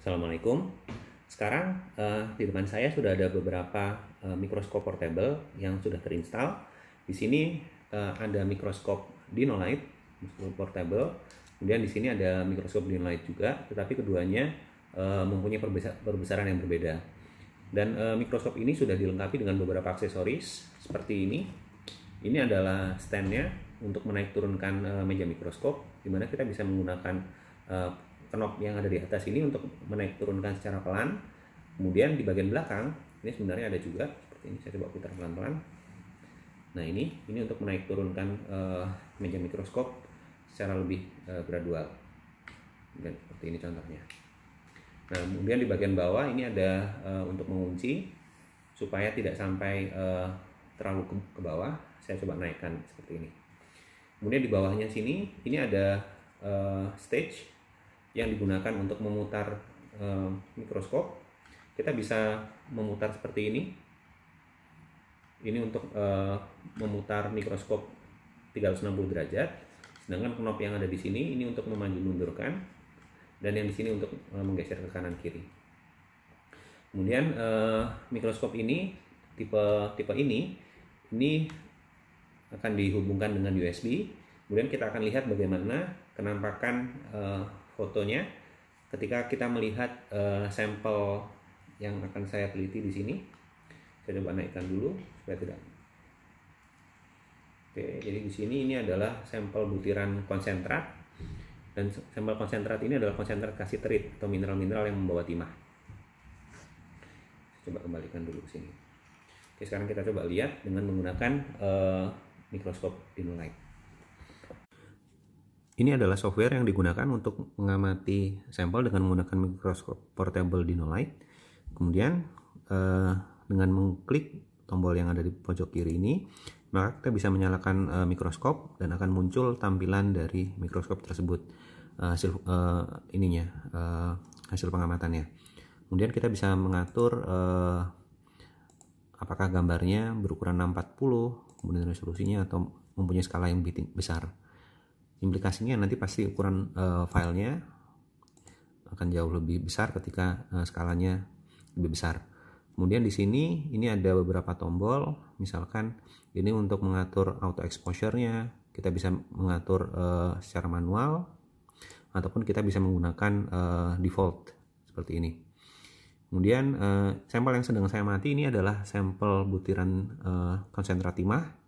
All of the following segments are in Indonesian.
Assalamualaikum. Sekarang uh, di depan saya sudah ada beberapa uh, mikroskop portable yang sudah terinstall. Di sini uh, ada mikroskop Dinolite, mikroskop portable. Kemudian di sini ada mikroskop Dinolite juga, tetapi keduanya uh, mempunyai perbesaran yang berbeda. Dan uh, mikroskop ini sudah dilengkapi dengan beberapa aksesoris seperti ini. Ini adalah standnya untuk menaik turunkan uh, meja mikroskop, di mana kita bisa menggunakan knob yang ada di atas ini untuk menaik turunkan secara pelan kemudian di bagian belakang ini sebenarnya ada juga seperti ini saya coba putar pelan-pelan nah ini ini untuk menaik turunkan uh, meja mikroskop secara lebih uh, gradual dan seperti ini contohnya nah kemudian di bagian bawah ini ada uh, untuk mengunci supaya tidak sampai uh, terlalu ke, ke bawah saya coba naikkan seperti ini kemudian di bawahnya sini ini ada uh, stage yang digunakan untuk memutar e, mikroskop kita bisa memutar seperti ini ini untuk e, memutar mikroskop 360 derajat sedangkan knob yang ada di sini ini untuk memaju mundurkan dan yang di sini untuk e, menggeser ke kanan kiri kemudian e, mikroskop ini tipe tipe ini ini akan dihubungkan dengan USB kemudian kita akan lihat bagaimana kenampakan e, fotonya ketika kita melihat uh, sampel yang akan saya teliti di sini saya coba naikkan dulu supaya tidak oke jadi di sini ini adalah sampel butiran konsentrat dan sampel konsentrat ini adalah konsentrat kasiterit atau mineral-mineral yang membawa timah coba kembalikan dulu ke sini oke sekarang kita coba lihat dengan menggunakan uh, mikroskop Dinolite ini adalah software yang digunakan untuk mengamati sampel dengan menggunakan mikroskop portable dinolite. Kemudian eh, dengan mengklik tombol yang ada di pojok kiri ini, maka kita bisa menyalakan eh, mikroskop dan akan muncul tampilan dari mikroskop tersebut eh, hasil eh, ininya eh, hasil pengamatannya. Kemudian kita bisa mengatur eh, apakah gambarnya berukuran 640, kemudian resolusinya atau mempunyai skala yang lebih besar implikasinya nanti pasti ukuran uh, filenya akan jauh lebih besar ketika uh, skalanya lebih besar. Kemudian di sini ini ada beberapa tombol, misalkan ini untuk mengatur auto exposure-nya, kita bisa mengatur uh, secara manual ataupun kita bisa menggunakan uh, default seperti ini. Kemudian uh, sampel yang sedang saya mati ini adalah sampel butiran uh, konsentrat timah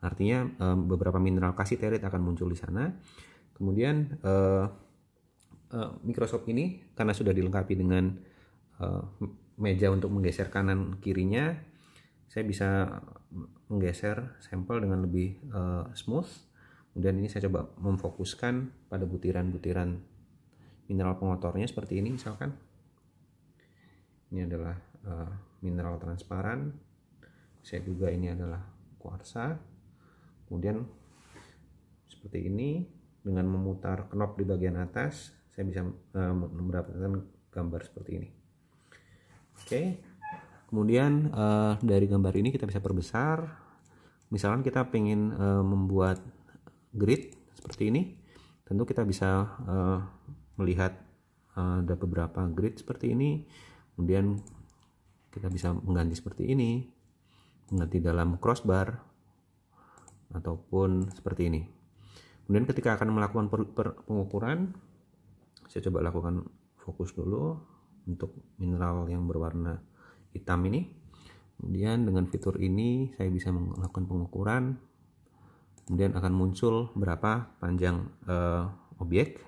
Artinya um, beberapa mineral kasiterit akan muncul di sana. Kemudian uh, uh, mikroskop ini karena sudah dilengkapi dengan uh, meja untuk menggeser kanan kirinya, saya bisa menggeser sampel dengan lebih uh, smooth. Kemudian ini saya coba memfokuskan pada butiran-butiran mineral pengotornya seperti ini misalkan. Ini adalah uh, mineral transparan. Saya juga ini adalah kuarsa kemudian seperti ini dengan memutar knop di bagian atas saya bisa uh, mendapatkan gambar seperti ini oke okay. kemudian uh, dari gambar ini kita bisa perbesar Misalnya kita pengen uh, eh, membuat grid seperti ini tentu kita bisa uh, melihat uh, ada beberapa grid seperti ini kemudian kita bisa mengganti seperti ini mengganti dalam crossbar ataupun seperti ini. Kemudian ketika akan melakukan pengukuran, saya coba lakukan fokus dulu untuk mineral yang berwarna hitam ini. Kemudian dengan fitur ini saya bisa melakukan pengukuran. Kemudian akan muncul berapa panjang uh, eh, objek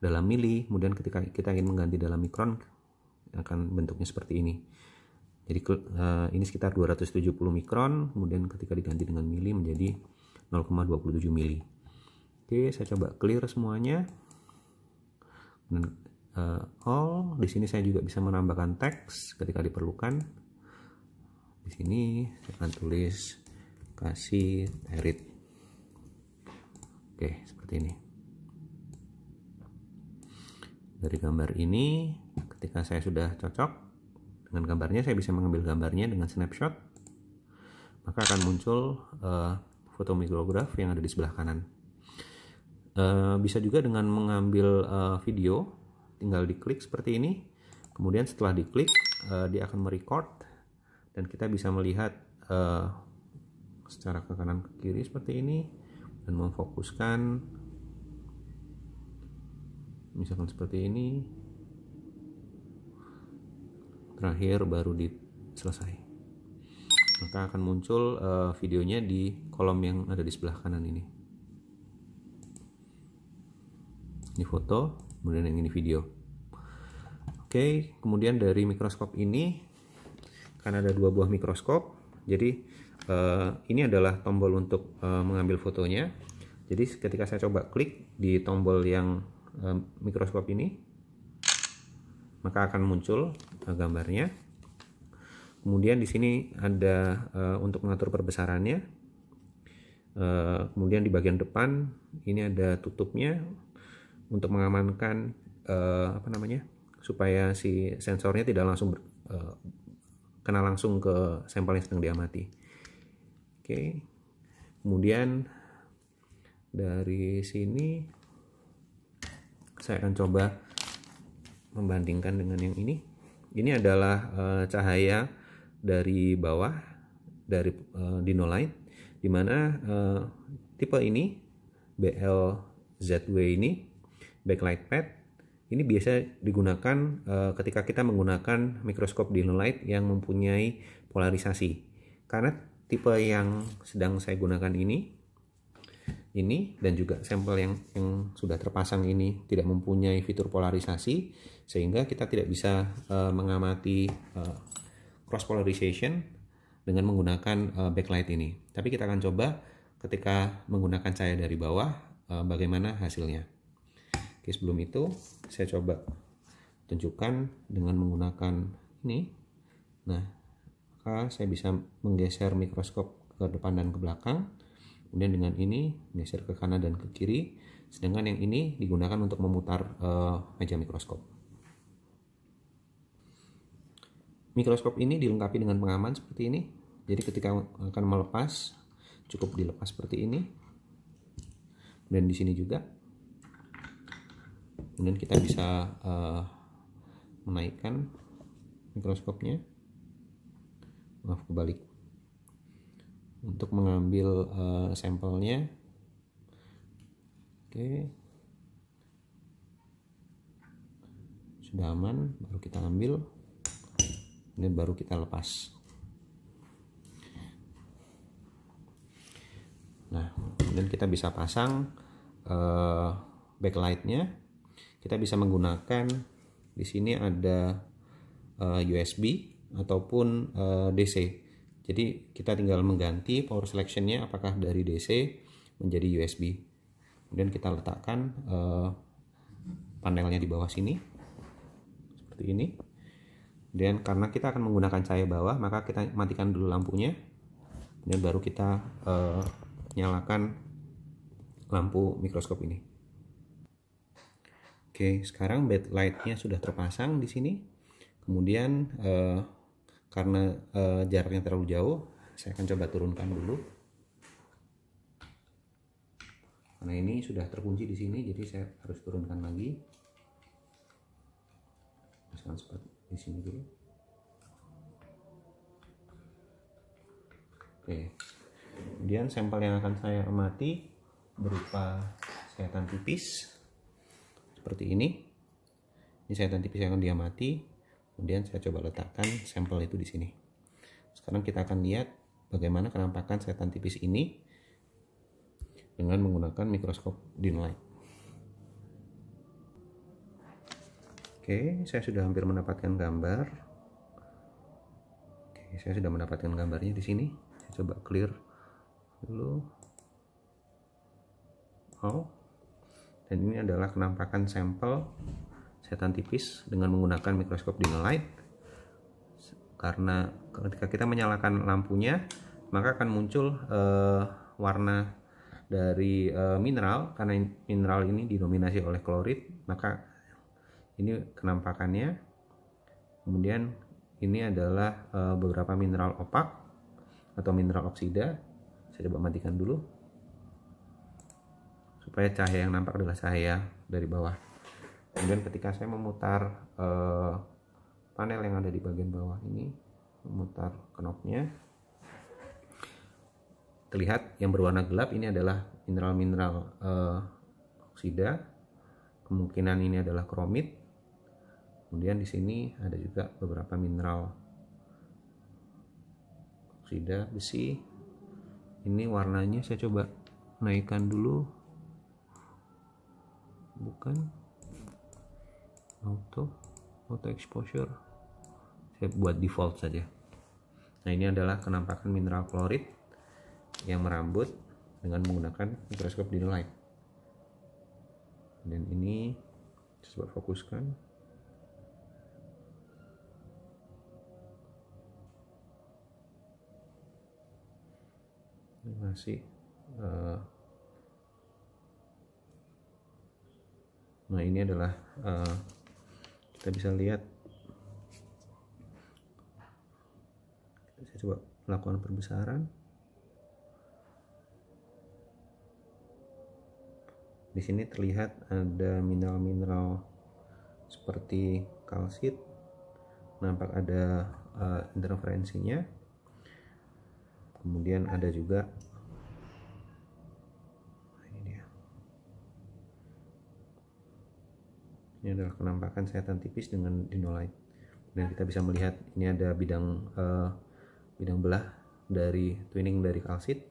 dalam mili. Kemudian ketika kita ingin mengganti dalam mikron akan bentuknya seperti ini. Jadi uh, ini sekitar 270 mikron. Kemudian ketika diganti dengan mili menjadi 0,27 mili oke saya coba clear semuanya dan uh, all di sini saya juga bisa menambahkan teks ketika diperlukan di sini saya akan tulis kasih terit oke seperti ini dari gambar ini ketika saya sudah cocok dengan gambarnya saya bisa mengambil gambarnya dengan snapshot maka akan muncul uh, fotomikrograf yang ada di sebelah kanan. Uh, bisa juga dengan mengambil uh, video, tinggal diklik seperti ini. Kemudian setelah diklik, uh, dia akan merecord dan kita bisa melihat uh, secara ke kanan ke kiri seperti ini dan memfokuskan misalkan seperti ini terakhir baru diselesai maka akan muncul uh, videonya di kolom yang ada di sebelah kanan ini ini foto kemudian yang ini video oke kemudian dari mikroskop ini karena ada dua buah mikroskop jadi uh, ini adalah tombol untuk uh, mengambil fotonya jadi ketika saya coba klik di tombol yang uh, mikroskop ini maka akan muncul gambarnya kemudian di sini ada uh, untuk mengatur perbesarannya uh, kemudian di bagian depan ini ada tutupnya untuk mengamankan uh, apa namanya supaya si sensornya tidak langsung ber, uh, kena langsung ke sampel yang sedang diamati oke okay. kemudian dari sini saya akan coba membandingkan dengan yang ini ini adalah uh, cahaya dari bawah dari uh, Dino Line di mana uh, tipe ini BLZW ini backlight pad ini biasa digunakan uh, ketika kita menggunakan mikroskop Dino Light yang mempunyai polarisasi karena tipe yang sedang saya gunakan ini ini dan juga sampel yang yang sudah terpasang ini tidak mempunyai fitur polarisasi sehingga kita tidak bisa uh, mengamati uh, cross polarization dengan menggunakan uh, backlight ini. Tapi kita akan coba ketika menggunakan cahaya dari bawah uh, bagaimana hasilnya. Oke, sebelum itu saya coba tunjukkan dengan menggunakan ini. Nah, maka saya bisa menggeser mikroskop ke depan dan ke belakang. Kemudian dengan ini geser ke kanan dan ke kiri, sedangkan yang ini digunakan untuk memutar uh, meja mikroskop. Mikroskop ini dilengkapi dengan pengaman seperti ini. Jadi ketika akan melepas, cukup dilepas seperti ini. Dan di sini juga. Kemudian kita bisa uh, menaikkan mikroskopnya. Maaf kebalik. Untuk mengambil uh, sampelnya. Oke. Sudah aman, baru kita ambil ini baru kita lepas nah kemudian kita bisa pasang backlight eh, backlightnya kita bisa menggunakan di sini ada uh, eh, USB ataupun uh, eh, DC jadi kita tinggal mengganti power selectionnya apakah dari DC menjadi USB kemudian kita letakkan panelnya di bawah sini seperti ini dan karena kita akan menggunakan cahaya bawah maka kita matikan dulu lampunya dan baru kita uh, nyalakan lampu mikroskop ini oke sekarang bed light-nya sudah terpasang di sini kemudian uh, karena uh, jaraknya terlalu jauh saya akan coba turunkan dulu karena ini sudah terkunci di sini jadi saya harus turunkan lagi masukkan seperti di sini dulu oke kemudian sampel yang akan saya amati berupa sayatan tipis seperti ini ini sayatan tipis yang akan diamati kemudian saya coba letakkan sampel itu di sini sekarang kita akan lihat bagaimana kenampakan sayatan tipis ini dengan menggunakan mikroskop light. Oke, saya sudah hampir mendapatkan gambar. Oke, saya sudah mendapatkan gambarnya di sini. Saya coba clear dulu. Oh. Dan ini adalah penampakan sampel setan tipis dengan menggunakan mikroskop light. Karena ketika kita menyalakan lampunya, maka akan muncul uh, warna dari uh, mineral karena mineral ini didominasi oleh klorit, maka ini kenampakannya kemudian ini adalah eh, beberapa mineral opak atau mineral oksida saya coba matikan dulu supaya cahaya yang nampak adalah cahaya dari bawah kemudian ketika saya memutar eh, panel yang ada di bagian bawah ini memutar knobnya terlihat yang berwarna gelap ini adalah mineral-mineral eh, oksida kemungkinan ini adalah kromit Kemudian di sini ada juga beberapa mineral oksida besi. Ini warnanya saya coba naikkan dulu. Bukan auto auto exposure. Saya buat default saja. Nah, ini adalah kenampakan mineral klorit yang merambut dengan menggunakan mikroskop dinilai. Dan ini saya coba fokuskan masih uh, nah ini adalah uh, kita bisa lihat saya coba melakukan perbesaran di sini terlihat ada mineral-mineral seperti kalsit nampak ada uh, interferensinya kemudian ada juga ini adalah penampakan sayatan tipis dengan dinolite dan kita bisa melihat ini ada bidang uh, bidang belah dari twinning dari kalsit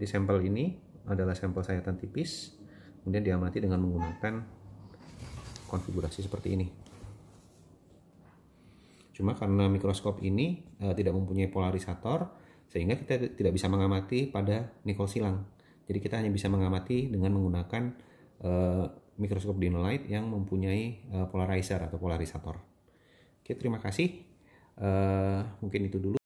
di sampel ini adalah sampel sayatan tipis kemudian diamati dengan menggunakan konfigurasi seperti ini Cuma karena mikroskop ini e, tidak mempunyai polarisator, sehingga kita tidak bisa mengamati pada nikel silang. Jadi kita hanya bisa mengamati dengan menggunakan e, mikroskop dinolite yang mempunyai e, polarizer atau polarisator. Oke, terima kasih. E, mungkin itu dulu.